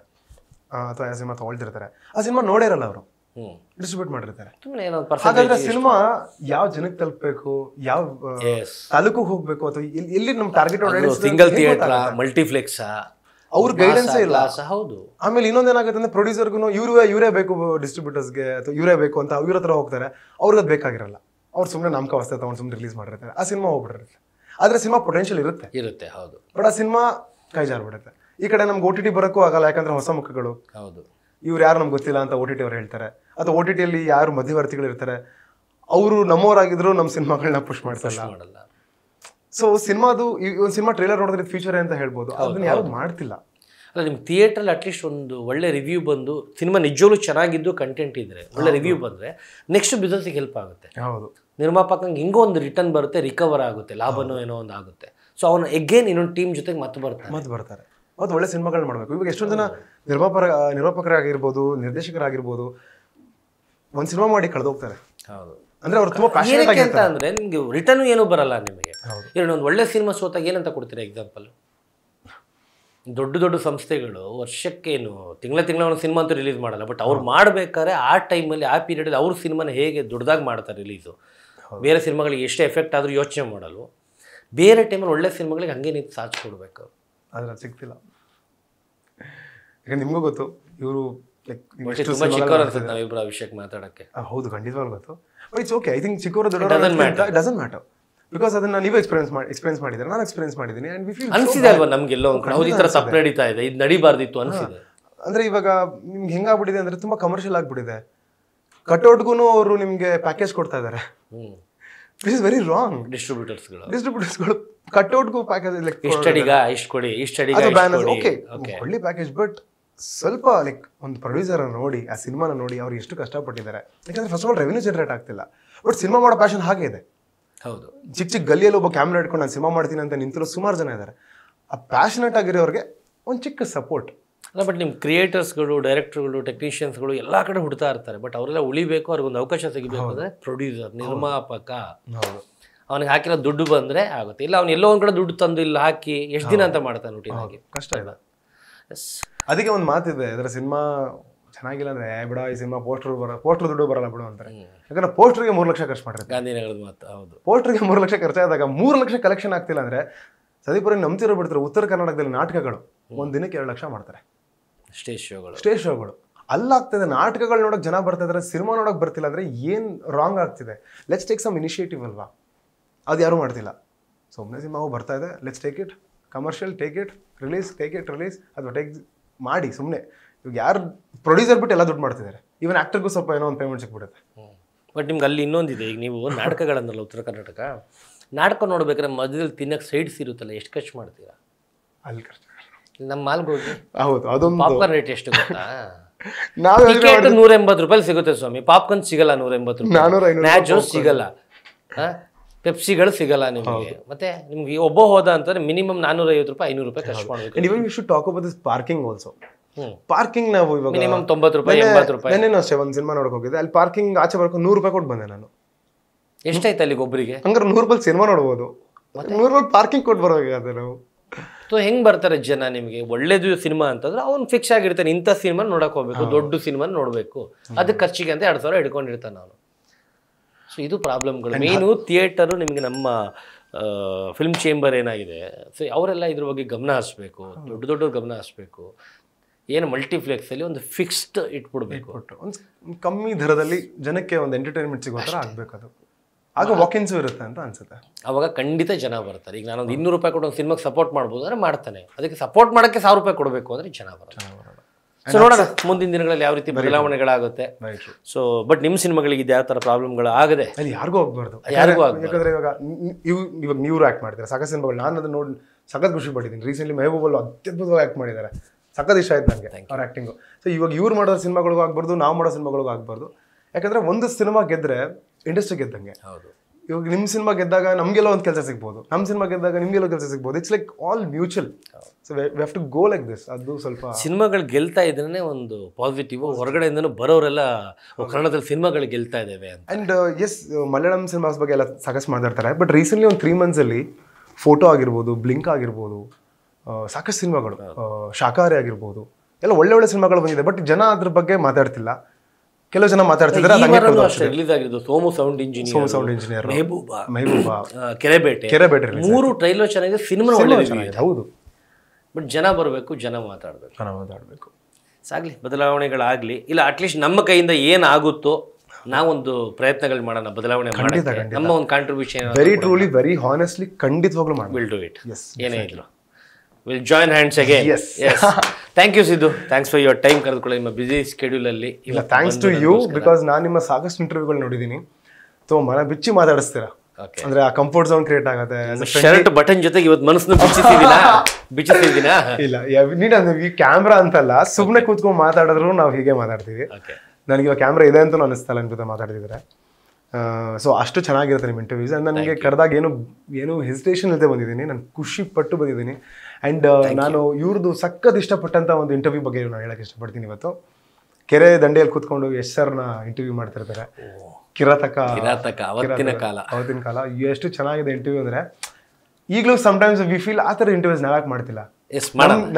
ಅಥವಾ ಆ ಸಿನಿಮಾ ತೊಗೊಳ್ತಿರ್ತಾರೆ ಆ ಸಿನಿಮಾ ನೋಡಿರಲ್ಲ ಅವರು ಡಿಸ್ಟ್ರಿಬ್ಯೂಟ್ ಮಾಡಿರ್ತಾರೆ ಹಾಗಾದ್ರೆ ಸಿನಿಮಾ ಯಾವ ಜನಕ್ಕೆ ತಲುಪಬೇಕು ಯಾವ ತಾಲೂಕು ಹೋಗ್ಬೇಕು ಅಥವಾ ಎಲ್ಲಿ ನಮ್ಮ ಟಾರ್ಗೆಟ್ ಸಿಂಗಲ್ ಥಿಯೇಟರ್ ಮಲ್ಟಿಪ್ಲೆಕ್ಸಾ ಅವ್ರ ಗೈಡೆನ್ಸ್ ಇಲ್ಲ ಹೌದು ಆಮೇಲೆ ಇನ್ನೊಂದೇನಾಗುತ್ತೆ ಅಂದ್ರೆ ಪ್ರೊಡ್ಯೂಸರ್ಗೂ ಇವ್ರ ಇವರೇ ಬೇಕು ಡಿಸ್ಟ್ರಿಬ್ಯೂಟರ್ಸ್ಗೆ ಅಥವಾ ಇವರೇ ಬೇಕು ಅಂತ ಇವ್ರ ಹತ್ರ ಹೋಗ್ತಾರೆ ಅವ್ರಿಗೆ ಅದು ಬೇಕಾಗಿರಲ್ಲ ಅವ್ರು ಸುಮ್ಮನೆ ನಮ್ಕ ತಗೊಂಡು ಸುಮ್ಮನೆ ರಿಲೀಸ್ ಮಾಡಿರ್ತಾರೆ ಆ ಸಿನಿಮಾ ಹೋಗ್ಬಿಟ್ಟಿರುತ್ತೆ ಆದರೆ ಸಿನಿಮಾ ಪೊಟೆನ್ಷಿಯಲ್ ಇರುತ್ತೆ ಇರುತ್ತೆ ಹೌದು ಬಟ್ ಆ ಸಿನಿಮಾ ಕೈ ಬಿಡುತ್ತೆ ಈ ಕಡೆ ನಮ್ಗೆ ಓ ಟಿ ಟಿ ಬರೋಕ್ಕೂ ಆಗಲ್ಲ ಯಾಕಂದ್ರೆ ಹೊಸ ಮುಖಗಳು ಹೌದು ಇವ್ರು ಯಾರು ನಮ್ಗೆ ಗೊತ್ತಿಲ್ಲ ಅಂತ ಓ ಟಿ ಟಿ ಅವ್ರು ಹೇಳ್ತಾರೆ ಅಥವಾ ಓ ಟಿ ಟಿಯಲ್ಲಿ ಯಾರು ಮಧ್ಯವರ್ತಿಗಳು ಇರ್ತಾರೆ ಅವರು ನಮ್ಮವರಾಗಿದ್ರು ನಮ್ಮ ಸಿನಿಮಾಗಳನ್ನ ಪುಷ್ ಮಾಡ್ತಾರೆ ಮಾಡಲ್ಲ ಸೊ ಸಿನಿಮಾದು ಈ ಒಂದು ಸಿನಿಮಾ ಟ್ರೇಲರ್ ನೋಡಿದ್ರೆ ಫ್ಯೂಚರ್ ಅಂತ ಹೇಳ್ಬೋದು ಅದನ್ನ ಯಾರು ಮಾಡ್ತಿಲ್ಲ ಅಲ್ಲ ನಿಮ್ಗೆ ಥಿಯೇಟ್ರಲ್ಲಿ ಅಟ್ಲೀಸ್ಟ್ ಒಂದು ಒಳ್ಳೆ ರಿವ್ಯೂ ಬಂದು ಸಿನಿಮಾ ನಿಜವಾಗ್ಲೂ ಚೆನ್ನಾಗಿದ್ದು ಕಂಟೆಂಟ್ ಇದ್ರೆ ಒಳ್ಳೆ ರಿವ್ಯೂ ಬಂದರೆ ನೆಕ್ಸ್ಟ್ ಬಿಸ್ನೆಸ್ಗೆ ಹೆಲ್ಪ್ ಆಗುತ್ತೆ ಹೌದು ನಿರ್ಮಾಪಕಂಗೆ ಹಿಂಗೋ ಒಂದು ರಿಟರ್ನ್ ಬರುತ್ತೆ ರಿಕವರ್ ಆಗುತ್ತೆ ಲಾಭನೋ ಏನೋ ಒಂದು ಆಗುತ್ತೆ ಸೊ ಅವನು ಎಗೇನ್ ಇನ್ನೊಂದು ಟೀಮ್ ಜೊತೆಗೆ ಮತ್ತೆ ಬರ್ತಾರೆ ಮತ್ತೆ ಬರ್ತಾರೆ ಅದು ಒಳ್ಳೆ ಸಿನಿಮಾಗಳು ಮಾಡಬೇಕು ಇವಾಗ ಎಷ್ಟೊಂದು ಜನ ನಿರ್ಮಾಪರ ನಿರ್ಮಾಪಕರಾಗಿರ್ಬೋದು ನಿರ್ದೇಶಕರಾಗಿರ್ಬೋದು ಒಂದು ಸಿನಿಮಾ ಮಾಡಿ ಕಳೆದೋಗ್ತಾರೆ ಹೌದು ಅಂದರೆ ಅವ್ರು ತುಂಬ ಪ್ಯಾಷನೇಟ್ ಅಂದರೆ ನಿಮಗೆ ರಿಟರ್ನ್ ಏನೂ ಬರಲ್ಲ ನಿಮಗೆ ಇನ್ನೊಂದು ಒಂದು ಒಳ್ಳೆ ಸಿನಿಮಾ ಸೋತಾಗ ಏನಂತ ಕೊಡ್ತೀರಾ ಎಕ್ಸಾಂಪಲ್ ದೊಡ್ಡ ದೊಡ್ಡ ಸಂಸ್ಥೆಗಳು ವರ್ಷಕ್ಕೇನು ತಿಂಗಳ ತಿಂಗಳ ಒಂದು ಸಿನಿಮಾ ಅಂತೂ ರಿಲೀಸ್ ಮಾಡಲ್ಲ ಬಟ್ ಅವ್ರು ಮಾಡಬೇಕಾದ್ರೆ ಆ ಟೈಮಲ್ಲಿ ಆ ಪೀರಿಯಡಲ್ಲಿ ಅವ್ರ ಸಿನಿಮಾನ ಹೇಗೆ ದೊಡ್ಡದಾಗಿ ಮಾಡ್ತಾರೆ ರಿಲೀಸು ಬೇರೆ ಸಿನಿಮಾಗಳಿಗೆ ಎಷ್ಟೇ ಎಫೆಕ್ಟ್ ಆದರೂ ಯೋಚನೆ ಮಾಡಲು ಬೇರೆ ಟೈಮಲ್ಲಿ ಒಳ್ಳೆ ಸಿನಿಮಾಗಳಿಗೆ ಹಂಗೆ ನೀವು ಸಾಚ್ ಕೊಡಬೇಕು ಅದನ್ನು ಸಿಗ್ತಿಲ್ಲ ಈಗ ನಿಮಗೂ ಗೊತ್ತು ಇವರು ಚಿಕ್ಕವ್ರು ಅನ್ಸುತ್ತೆ ಅಭಿಷೇಕ್ ಮಾತಾಡೋಕ್ಕೆ ಹೌದು ಖಂಡಿತವಾಗ್ಲೂ ಗೊತ್ತು but it's okay I think ಚಿಕ್ಕವರು ದೊಡ್ಡ ಡಸನ್ ಮ್ಯಾಟರ್ ಬಿಕಾಸ್ ಅದನ್ನ ನೀವು ಎಕ್ಸ್ಪೀರಿಯನ್ಸ್ ಮಾಡಿ ಎಕ್ಸ್ಪೀರಿಯನ್ಸ್ ಮಾಡಿದ್ರೆ ನಾನು ಎಕ್ಸ್ಪೀರಿಯನ್ಸ್ ಮಾಡಿದ್ದೀನಿ ಆ್ಯಂಡ್ ವಿ ಫೀಲ್ ಅನ್ಸಿದೆ ಅಲ್ವಾ ನಮಗೆ ಎಲ್ಲೋ ನಾವು ಈ ಥರ ತಪ್ಪು ನಡೀತಾ ಇದೆ ಇದು ನಡಿಬಾರ್ದಿತ್ತು ಅನಿಸಿದೆ ಅಂದರೆ ಇವಾಗ ನಿಮ್ಗೆ ಹೆಂಗಾಗ್ಬಿಟ್ಟಿದೆ ಅಂದರೆ ತುಂಬ ಕಮರ್ಷಿಯಲ್ ಆಗಿಬಿಟ್ಟಿದೆ ಕಟೌಟ್ಗೂ ಅವರು ನಿಮಗೆ ಪ್ಯಾಕೇಜ್ ಕೊಡ್ತಾ ಇದ್ದಾರೆ ದಿಸ್ ಇಸ್ ವೆರಿ ರಾಂಗ್ ಡಿಸ್ಟ್ರಿಬ್ಯೂಟರ್ಸ್ಗಳು ಡಿಸ್ಟ್ರಿಬ್ಯೂಟರ್ಸ್ಗಳು ಕಟೌಟ್ಗೂ ಪ್ಯಾಕೇಜ್ ಇಷ್ಟು ಕೊಡಿ ಇಷ್ಟಡಿಗ ಓಕೆ ಒಳ್ಳೆ ಪ್ಯಾಕೇಜ್ ಬಟ್ ಸ್ವಲ್ಪ ಲೈಕ್ ಒಂದು ಪ್ರೊಡ್ಯೂಸರ್ ನೋಡಿ ಆ ಸಿನಿಮಾನ ನೋಡಿ ಅವ್ರು ಎಷ್ಟು ಕಷ್ಟಪಟ್ಟಿದ್ದಾರೆ ಯಾಕಂದ್ರೆ first of all revenue generate ಆಗ್ತಿಲ್ಲ ಬಟ್ ಸಿನಿಮಾ ಮಾಡೋ ಪ್ಯಾಷನ್ ಹಾಗೆ ಇದೆ ಹೌದು ಚಿಕ್ಕ ಚಿಕ್ಕ ಗಲ್ಲಿಯಲ್ಲಿ ಒಬ್ಬ ಕ್ಯಾಮ್ರಾ ಇಟ್ಕೊಂಡು ನಾನು ಸಿನಿಮಾ ಮಾಡ್ತೀನಿ ಅಂತ ನಿಂತಿರೋ ಸುಮಾರು ಜನ ಇದ್ದಾರೆ ಆ ಪ್ಯಾಷನೇಟ್ ಆಗಿರೋರಿಗೆ ಒಂದು ಚಿಕ್ಕ ಸಪೋರ್ಟ್ ಅಲ್ಲ ಬಟ್ ನಿಮ್ಮ ಕ್ರಿಯೇಟರ್ಸ್ಗಳು ಡೈರೆಕ್ಟರ್ಗಳು ಟೆಕ್ನಿಷಿಯನ್ಸ್ಗಳು ಎಲ್ಲ ಕಡೆ ಹುಡ್ತಾ ಇರ್ತಾರೆ ಬಟ್ ಅವರೆಲ್ಲ ಉಳಿಬೇಕು ಒಂದು ಅವಕಾಶ ಸಿಗಬೇಕು ಅಂದರೆ ಪ್ರೊಡ್ಯೂಸರ್ ನಿರ್ಮಾಪಕ ಅವನಿಗೆ ಹಾಕಿರೋ ದುಡ್ಡು ಬಂದರೆ ಆಗುತ್ತೆ ಇಲ್ಲ ಅವ್ನು ಎಲ್ಲೋ ಒಂದು ಕಡೆ ದುಡ್ಡು ತಂದು ಇಲ್ಲಿ ಹಾಕಿ ಎಷ್ಟು ದಿನ ಅಂತ ಮಾಡ್ತಾನೆ ಹಾಗೆ ಕಷ್ಟ ಇಲ್ಲ ಎಸ್ ಅದಕ್ಕೆ ಒಂದು ಮಾತಿದೆ ಅದರ ಸಿನಿಮಾ ಚೆನ್ನಾಗಿಲ್ಲ ಅಂದ್ರೆ ಬಿಡ ಈ ಸಿನಿಮಾ ಪೋಸ್ಟರ್ ಬರ ಪೋಸ್ಟರ್ ದುಡ್ಡು ಬರಲ್ಲ ಬಿಡು ಅಂತಾರೆ ಯಾಕಂದ್ರೆ ಪೋಸ್ಟರ್ಗೆ ಮೂರು ಲಕ್ಷ ಖರ್ಚು ಮಾಡ್ತಾರೆ ಗಾಂಧಿನಗರದ ಮಾತು ಹೌದು ಪೋಸ್ಟರ್ಗೆ ಮೂರು ಲಕ್ಷ ಖರ್ಚಾದಾಗ ಮೂರು ಲಕ್ಷ ಕಲೆಕ್ಷನ್ ಆಗ್ತಿಲ್ಲ ಅಂದ್ರೆ ಸದೀಪುರ ನಂಬ್ತಿರೋ ಬಿಡ್ತಾರೆ ಉತ್ತರ ಕರ್ನಾಟಕದಲ್ಲಿ ನಾಟಕಗಳು ಒಂದು ದಿನಕ್ಕೆ ಎರಡು ಲಕ್ಷ ಮಾಡ್ತಾರೆ ಸ್ಟೇಜ್ ಶೋಗಳು ಸ್ಟೇಜ್ ಶೋಗಳು ಅಲ್ಲಾಗ್ತದೆ ನಾಟಕಗಳು ನೋಡೋಕೆ ಜನ ಬರ್ತಾ ಇದ್ರೆ ಸಿನಿಮಾ ನೋಡೋಕೆ ಬರ್ತಿಲ್ಲ ಅಂದ್ರೆ ಏನು ರಾಂಗ್ ಆಗ್ತಿದೆ ಲೆಟ್ಸ್ ಟೇಕ್ ಸಮ್ ಇನಿಷಿಯೇಟಿವ್ ಅಲ್ವಾ ಅದು ಯಾರು ಮಾಡ್ತಿಲ್ಲ ಸುಮ್ಮನೆ ಸಿನಿಮಾವು ಬರ್ತಾ ಇದೆ let's take it commercial take it release take it release ಅಥವಾ ಟೇಕ್ ಮಾಡಿ ಸುಮ್ಮನೆ ಇವಾಗ ಯಾರು ಪ್ರೊಡ್ಯೂಸರ್ ಬಿಟ್ಟು ಎಲ್ಲ ದುಡ್ಡು ಮಾಡ್ತಿದ್ದಾರೆ ಇವನ್ ಆಕ್ಟರ್ಗೂ ಸ್ವಲ್ಪ ಏನೋ ಒಂದು ಪೇಮೆಂಟ್ ಸಿಕ್ಬಿಡುತ್ತೆ ಬಟ್ ನಿಮ್ಗೆ ಅಲ್ಲಿ ಇನ್ನೊಂದಿದೆ ಈಗ ನೀವು ನಾಟಕಗಳನ್ನಲ್ಲ ಉತ್ತರ ಕರ್ನಾಟಕ ನಾಟಕ ನೋಡ್ಬೇಕಾದ್ರೆ ಮಧ್ಯದಲ್ಲಿ ತಿನ್ನಕ್ಕೆ ಸೈಡ್ಸ್ ಇರುತ್ತಲ್ಲ ಎಷ್ಟು ಖರ್ಚು ಮಾಡ್ತೀರಾ ಅಲ್ಲಿ ಖರ್ಚು ನಮ್ಮ ಮಾಲ್ಗೆ ಹೋಗಿ ಹೌದು ಅದೊಂದು ಪಾಪ್ಕಾರ್ನ್ ರೇಟ್ ಎಷ್ಟು ಗೊತ್ತಾ ನಾವು ನೂರ ಎಂಬತ್ತು ರೂಪಾಯಿ ಸಿಗುತ್ತೆ ಸ್ವಾಮಿ ಪಾಪ್ಕಾರ್ನ್ ಸಿಗಲ್ಲ ನೂರ ಎಂಬತ್ತು ರೂಪಾಯಿ ನ್ಯಾಚುರಲ್ ಸಿಗಲ್ಲ ಪೆಪ್ಸಿಗಳು ಸಿಗಲ್ಲ ನಿಮಗೆ ಮತ್ತೆ ನಿಮ್ಗೆ ಒಬ್ಬ ಹೋದ ಅಂತಂದ್ರೆ ಮಿನಿಮಮ್ ನಾನೂರ ಐವತ್ತು ರೂಪಾಯಿ ಐನೂರು ರೂಪಾಯಿ ಖರ್ಚು ಮಾಡಬೇಕು you talk about this parking also parking ನಾವು ಇವಾಗ ಮಿನಿಮಮ್ ರೂಪಾಯಿ ರೂಪಾಯಿ ಅಷ್ಟೇ ಒಂದ್ ಸಿನಿಮಾ ನೋಡಕ್ ಹೋಗಿದ್ದೆ ಅಲ್ಲಿ ಪಾರ್ಕಿಂಗ್ ಆಚೆ ಬರ್ಕೊಂಡು ನೂರು ರೂಪಾಯಿ ಕೊಟ್ಟು ಬಂದೆ ನಾನು ಎಷ್ಟಾಯ್ತು ಅಲ್ಲಿ ಒಬ್ಬರಿಗೆ ಹಂಗಾರೆ ನೂರು ರೂಪಾಯಿ ಸಿನಿಮಾ ನೋಡ್ಬೋದು ನೂರು ರೂಪಾಯಿ ಪಾರ್ಕಿಂಗ್ ಕೊಟ್ಟು ಬರಬೇಕಾದ್ರೆ ನಾವು ಸೊ ಹೆಂಗ್ ಬರ್ತಾರೆ ಜನ ನಿಮಗೆ ಒಳ್ಳೇದು ಸಿನಿಮಾ ಅಂತಂದ್ರೆ ಅವ್ನು ಫಿಕ್ಸ್ ಆಗಿರ್ತಾನೆ ಇಂಥ ಸಿನಿಮಾ ನೋಡಕ್ ಹೋಗ್ಬೇಕು ದೊಡ್ಡ ಸಿನಿಮಾ ನೋಡಬೇಕು ಅದಕ್ಕೆ ಖರ್ಚಿಗೆ ಅಂತ ಎರಡು ಸಾವಿರ ಹಿಡ್ಕೊಂಡಿರ್ತಾನೆ ನಾನು ಸೊ ಇದು ಪ್ರಾಬ್ಲಮ್ಗಳು ಮೇನು ಥಿಯೇಟರು ನಿಮಗೆ ನಮ್ಮ ಫಿಲ್ಮ್ ಚೇಂಬರ್ ಏನಾಗಿದೆ ಸೊ ಅವರೆಲ್ಲ ಇದ್ರ ಬಗ್ಗೆ ಗಮನ ಹಚ್ಬೇಕು ದೊಡ್ಡ ದೊಡ್ಡ ಗಮನ ಹಚ್ಬೇಕು ಏನು ಅಲ್ಲಿ ಒಂದು ಫಿಕ್ಸ್ಡ್ ಇಟ್ಬಿಡ್ಬೇಕು ಒಂದು ಕಮ್ಮಿ ದರದಲ್ಲಿ ಜನಕ್ಕೆ ಒಂದು ಎಂಟರ್ಟೈನ್ಮೆಂಟ್ ಸಿಗೋ ಥರ ಆಗಬೇಕು ಅದು ಆಗ ವಾಕಿನ್ಸು ಇರುತ್ತೆ ಅಂತ ಅನ್ಸುತ್ತೆ ಅವಾಗ ಖಂಡಿತ ಜನ ಬರ್ತಾರೆ ಈಗ ನಾನೊಂದು ಇನ್ನೂರು ರೂಪಾಯಿ ಕೊಟ್ಟು ಒಂದು ಸಿನಿಮಾಗೆ ಸಪೋರ್ಟ್ ಮಾಡ್ಬೋದು ಅಂದರೆ ಮಾಡ್ತಾನೆ ಅದಕ್ಕೆ ಸಪೋರ್ಟ್ ಮಾಡೋಕ್ಕೆ ಸಾವಿರ ರೂಪಾಯಿ ಕೊಡಬೇಕು ಅಂದರೆ ಜನ ಬರ್ತಾರೆ ಸೊ ನೋಡೋಣ ಮುಂದಿನ ದಿನಗಳಲ್ಲಿ ಯಾವ ರೀತಿ ಬದಲಾವಣೆಗಳಾಗುತ್ತೆ ಸೊ ಬಟ್ ನಿಮ್ಮ ಸಿನಿಮಾಗಳಿಗೆ ಇದು ಯಾವ ಥರ ಪ್ರಾಬ್ಲಮ್ಗಳು ಆಗದೆ ಅಲ್ಲಿ ಯಾರಿಗೂ ಹೋಗ್ಬಾರ್ದು ಯಾರಿಗೂ ಯಾಕಂದ್ರೆ ಇವಾಗ ಇವ್ ಇವಾಗ ನೀವು ಆ್ಯಕ್ಟ್ ಮಾಡ್ತಾರೆ ಸಾಕಷ್ಟು ಸಿನಿಮಾಗಳು ನಾನು ಅದನ್ನು ನೋಡಿ ಸಖತ್ ಖುಷಿ ಪಟ್ಟಿದ್ದೀನಿ ರೀಸೆಂಟ್ಲಿ ಮೆಹಬೂಬ್ ಅತ್ಯದ್ಭುತವಾಗಿ ಆ್ಯಕ್ಟ್ ಮಾಡಿದ್ದಾರೆ ಸಖತ್ ಇಷ್ಟ ಆಯ್ತು ನನಗೆ ಅವ್ರ ಆ್ಯಕ್ಟಿಂಗು ಸೊ ಇವಾಗ ಇವ್ರು ಮಾಡೋ ಸಿನಿಮಾಗಳಿಗೂ ಆಗ್ಬಾರ್ದು ನಾವು ಮಾಡೋ ಸಿನಿಮಾಗಳಿಗೂ ಆಗ್ಬಾರ್ದು ಯಾಕಂದರೆ ಒಂದು ಸಿನಿಮಾ ಗೆದ್ದರೆ ಇಂಡಸ್ಟ್ರಿ ಗೆದ್ದಂಗೆ ಹೌದು ಇವಾಗ ನಿಮ್ಮ ಸಿನಿಮಾ ಗೆದ್ದಾಗ ನಮಗೆಲ್ಲ ಒಂದು ಕೆಲಸ ಸಿಗ್ಬೋದು ನಮ್ಮ ಸಿನಿಮಾ ಗೆದ್ದಾಗ ನಿಮಗೆಲ್ಲೋ ಕೆಲಸ ಸಿಗ್ಬೋದು it's like all mutual so we've to go like this ಅದು ಸ್ವಲ್ಪ ಸಿನಿಮಾಗಳು ಗೆಲ್ತಾ ಇದ್ರೆ ಒಂದು ಪಾಸಿಟಿವ್ ಹೊರಗಡೆಯಿಂದನೂ ಬರೋರೆಲ್ಲ ಕನ್ನಡದಲ್ಲಿ ಸಿನಿಮಾಗಳು ಗೆಲ್ತಾ ಇದ್ದಾವೆ and yes uh, uh, Malayalam cinemas ಬಗ್ಗೆ ಎಲ್ಲ ಸಾಕಷ್ಟು ಮಾತಾಡ್ತಾರೆ ಬಟ್ ರೀಸೆಂಟ್ಲಿ ಒಂದು ತ್ರೀ ಮಂತ್ಸಲ್ಲಿ ಫೋಟೋ ಆಗಿರ್ಬೋದು ಬ್ಲಿಂಕ್ ಆಗಿರ್ಬೋದು ಸಾಕಷ್ಟು ಸಿನಿಮಾಗಳು ಶಾಕಾರಿ ಆಗಿರ್ಬೋದು ಎಲ್ಲ ಒಳ್ಳೆ ಒಳ್ಳೆ ಸಿನಿಮಾಗಳು ಬಂದಿದೆ ಬಟ್ ಜನ ಅದ್ರ ಬಗ್ಗೆ ಮಾತಾಡ್ತಿಲ್ಲ ಕೆಲವು ಜನ ಮಾತಾಡ್ತಿದ್ದಾರೆ Somu sound engineer Somu sound engineer Mehbooba Mehbooba Kerebete ಮೂರು ಟ್ರೈಲರ್ ಚೆನ್ನಾಗಿದೆ ಸಿನಿಮಾ ಒಳ್ಳೆ ಹೌದು ಬಟ್ ಜನ ಬರಬೇಕು ಜನ ಮಾತಾಡಬೇಕು ಜನ ಮಾತಾಡಬೇಕು ಸಾಗಲಿ ಬದಲಾವಣೆಗಳಾಗಲಿ ಇಲ್ಲ ಅಟ್ಲೀಸ್ಟ್ ನಮ್ಮ ಕೈಯಿಂದ ಏನಾಗುತ್ತೋ ನಾವೊಂದು ಪ್ರಯತ್ನಗಳು ಮಾಡೋಣ ಬದಲಾವಣೆ ನಮ್ಮ ಒಂದು contribution very truly very honestly ಖಂಡಿತವಾಗ್ಲೂ ಮಾಡಿ ಬಿಲ್ ಡು ಇಟ್ ಏನೇ ಇದ್ರು will join hands again yes yes thank you Siddu thanks for your time ಕರೆದುಕೊಳ್ಳಿ ನಿಮ್ಮ ಬಿಸಿ ಸ್ಕೆಡ್ಯೂಲ್ ಅಲ್ಲಿ ಇಲ್ಲ ಥ್ಯಾಂಕ್ಸ್ ಟು ಯು ಬಿಕಾಸ್ ನಾನು ನಿಮ್ಮ ಸಾಕಷ್ಟು ಇಂಟರ್ವ್ಯೂಗಳು ನೋಡಿದ್ದೀನಿ ಸೊ ಮನ ಬಿಚ್ಚಿ ಮಾತಾಡಿಸ್ತೀರಾ ಅಂದ್ರೆ ಆ ಕಂಫರ್ಟ್ ಝೋನ್ ಕ್ರಿಯೇಟ್ ಆಗುತ್ತೆ ಶರ್ಟ್ ಬಟನ್ ಜೊತೆಗೆ ಇವತ್ತು ಮನಸ್ಸನ್ನ ಬಿಚ್ಚಿಸಿದಿನ ಬಿಚ್ಚಿಸಿದಿನ ಇಲ್ಲ ನೀಟ್ ಅಂದ್ರೆ ಈ ಕ್ಯಾಮ್ರಾ ಅಂತಲ್ಲ ಸುಮ್ಮನೆ ಕೂತ್ಕೊಂಡು ಮಾತಾಡಿದ್ರು ನಾವು ಹೀಗೆ ಮಾತಾಡ್ತೀವಿ ನನಗೆ ಇವಾಗ ಕ್ಯಾಮ್ರಾ ಇದೆ ಅಂತ ಅನಿಸ್ತಲ್ಲ ನಿಮ್ಮ ಜೊತೆ ಮಾತಾಡ್ತಿದ್ರೆ ಸೊ ಅಷ್ಟು ಚೆನ್ನಾಗಿರುತ್ತೆ ನಿಮ್ಮ ಇಂಟರ್ವ್ಯೂಸ್ ಆ್ಯಂಡ್ ನನಗೆ ಕರೆದಾಗ ಏನು ಏನು ಹೆಸಿಟೇಷನ್ ಇಲ್ಲದೆ ಬಂದಿದ್ದೀನಿ ನಾನು ಖುಷಿ ಪಟ್ಟು ಬಂದಿದ್ದೀನಿ ಅಂಡ್ uh, ನಾನು ಇವ್ರದ್ದು ಸಖತ್ ಇಷ್ಟಪಟ್ಟಂತ ಒಂದು ಇಂಟರ್ವ್ಯೂ ಬಗ್ಗೆ ನಾನು ಹೇಳಕ್ ಇಷ್ಟಪಡ್ತೀನಿ ಇವತ್ತು ಕೆರೆ ದಂಡೆಯಲ್ಲಿ ಕೂತ್ಕೊಂಡು ಎಸ್ ಸರ್ನ ಇಂಟರ್ವ್ಯೂ ಮಾಡ್ತಿರ್ತಾರೆ ಕಿರಾತಕ ಕಿರಾತಕ ಅವತ್ತಿನ ಕಾಲ ಅವತ್ತಿನ ಕಾಲ ಎಷ್ಟು ಚೆನ್ನಾಗಿದೆ ಇಂಟರ್ವ್ಯೂ ಅಂದ್ರೆ ಈಗಲೂ ಟೈಮ್ಸ್ ವಿ ಫೀಲ್ ಆ ತರ ಇಂಟರ್ವ್ಯೂಸ್ ನಾವ್ಯಾಕೆ ಮಾಡ್ತಿಲ್ಲ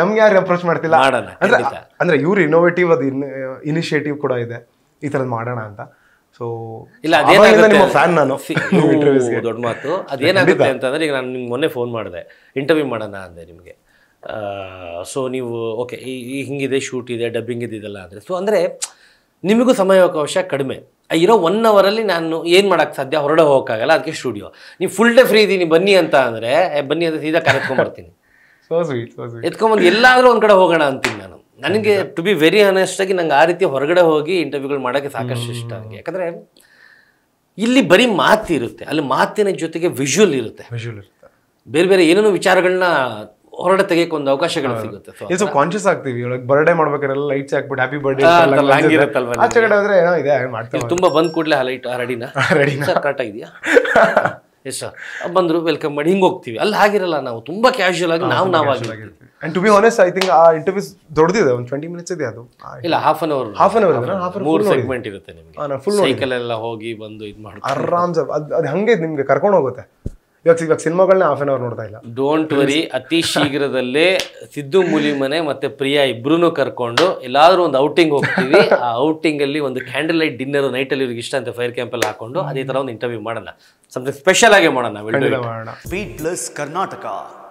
ನಮ್ಗೆ ಯಾರು ಅಪ್ರೋಚ್ ಮಾಡ್ತಿಲ್ಲ ಅಂದ್ರೆ ಇವ್ರು ಇನ್ನೋವೇಟಿವ್ ಅದು ಇನಿಷಿಯೇಟಿವ್ ಕೂಡ ಇದೆ ಈ ತರದ್ ಮಾಡೋಣ ಅಂತ ಸೊ ಇಲ್ಲ ನಿಮ್ಮ ಫ್ಯಾನ್ ನಾನು ದೊಡ್ಡ ಮಾತು ಅದೇನಾಗುತ್ತೆ ಅಂತಂದರೆ ಈಗ ನಾನು ನಿಮ್ಗೆ ಮೊನ್ನೆ ಫೋನ್ ಮಾಡಿದೆ ಇಂಟರ್ವ್ಯೂ ಮಾಡೋಣ ಅಂದೆ ನಿಮಗೆ ಸೊ ನೀವು ಓಕೆ ಈ ಹಿಂಗಿದೆ ಶೂಟ್ ಇದೆ ಡಬ್ಬಿಂಗ್ ಇದೆಯಲ್ಲ ಅಂದರೆ ಸೊ ಅಂದರೆ ನಿಮಗೂ ಸಮಯಾವಕಾಶ ಕಡಿಮೆ ಇರೋ ಒನ್ ಅವರಲ್ಲಿ ನಾನು ಏನು ಮಾಡೋಕ್ಕೆ ಸಾಧ್ಯ ಹೊರಡೋ ಹೋಗೋಕ್ಕಾಗಲ್ಲ ಅದಕ್ಕೆ ಸ್ಟುಡಿಯೋ ನೀವು ಫುಲ್ ಡೇ ಫ್ರೀ ಇದ್ದೀನಿ ಬನ್ನಿ ಅಂತ ಅಂದರೆ ಬನ್ನಿ ಅಂತ ಸೀದಾ ಸ್ವೀಟ್ ಎತ್ಕೊಂಬಂದು ಎಲ್ಲಾದರೂ ಒಂದು ಕಡೆ ಹೋಗೋಣ ಅಂತೀನಿ ನಾನು ನನಗೆ ಟು ಬಿ ವೆರಿ ಅನೆಸ್ಟಾಗಿ ನಂಗೆ ಆ ರೀತಿ ಹೊರಗಡೆ ಹೋಗಿ ಇಂಟರ್ವ್ಯೂಗಳು ಮಾಡೋಕ್ಕೆ ಸಾಕಷ್ಟು ಇಷ್ಟ ನನಗೆ ಯಾಕಂದರೆ ಇಲ್ಲಿ ಬರೀ ಮಾತು ಇರುತ್ತೆ ಅಲ್ಲಿ ಮಾತಿನ ಜೊತೆಗೆ ವಿಜುವಲ್ ಇರುತ್ತೆ ವಿಜುವಲ್ ಇರುತ್ತೆ ಬೇರೆ ಬೇರೆ ಏನೇನೋ ವಿಚಾರಗಳನ್ನ ಹೊರಡೆ ತೆಗೆಯಕ್ಕೆ ಒಂದು ಅವಕಾಶಗಳು ಸಿಗುತ್ತೆ ಸೊ ಕಾನ್ಶಿಯಸ್ ಆಗ್ತೀವಿ ಇವಾಗ ಬರ್ಡೇ ಮಾಡ್ಬೇಕಾದ್ರೆ ಲೈಟ್ಸ್ ಹಾಕ್ಬಿಟ್ಟು ಹ್ಯಾಪಿ ಬರ್ಡೇ ಆಚೆ ಕಡೆ ಆದ್ರೆ ಏನೋ ಇದೆ ಮಾಡ್ತೀವಿ ತುಂಬಾ ಬಂದ್ ಕೂಡಲೇ ಲೈಟ್ ರೆಡಿನಾ ರೆಡಿನಾ ಕರೆಕ್ಟ್ ಆಗಿದೆಯಾ ಎಸ್ ಸರ್ ವೆಲ್ಕಮ್ ಮಾಡಿ ಹಿಂಗೆ ಹೋಗ್ತೀವಿ ಅಲ್ಲಿ ಹಾಗಿರಲ್ಲ ನಾವು ತುಂಬಾ ಕ್ಯಾಶುಯಲ್ ಆಗಿ ನಾವು ನಾವು and to be honest I think ಆ ಇಂಟರ್ವ್ಯೂಸ್ ದೊಡ್ಡದಿದೆ ಒಂದು ಟ್ವೆಂಟಿ ಮಿನಿಟ್ಸ್ ಇದೆ ಅದು ಇಲ್ಲ half an hour half an hour half ಮೂರು ಸೆಗ್ಮೆಂಟ್ ಇರುತ್ತೆ ನಿಮಗೆ ಫುಲ್ ಸೈಕಲ್ ಎಲ್ಲ ಹೋಗಿ ಬಂದು ಇದು ಮಾಡಿ ಆರಾಮ್ ಅದು ಅದು ಹಂಗೆ ನಿಮಗೆ ಕರ್ಕೊಂಡು ಹೋಗುತ್ತೆ ಇವಾಗ ಇವಾಗ ಸಿನಿಮಾಗಳನ್ನ ಹಾಫ್ ಆನ್ ಅವರ್ ನೋಡ್ತಾ ಇಲ್ಲ ಡೋಂಟ್ ವರಿ ಅತಿ ಶೀಘ್ರದಲ್ಲೇ ಸಿದ್ದು ಮುಲಿ ಮನೆ ಮತ್ತೆ ಪ್ರಿಯಾ ಇಬ್ರು ಕರ್ಕೊಂಡು ಎಲ್ಲಾದ್ರೂ ಒಂದು ಔಟಿಂಗ್ ಹೋಗ್ತೀವಿ ಆ ಔಟಿಂಗ್ ಅಲ್ಲಿ ಒಂದು ಕ್ಯಾಂಡಲ್ ಲೈಟ್ ಡಿನ್ನರ್ ನೈಟ್ ಅಲ್ಲಿ ಇವ್ರಿಗೆ ಇಷ್ಟ ಅಂತ ಫೈರ್ ಕ್ಯಾಂಪ್ ಅಲ್ಲಿ ಹಾಕೊಂಡು ಅದೇ ತರ ಒಂದು ಇಂಟರ್ವ್ಯೂ ಮಾಡೋಣ ಸ್ಪೆಷಲ್ ಆಗಿ ಮಾಡೋಣ ಪ್ಲಸ್ ಕರ್ನಾಟಕ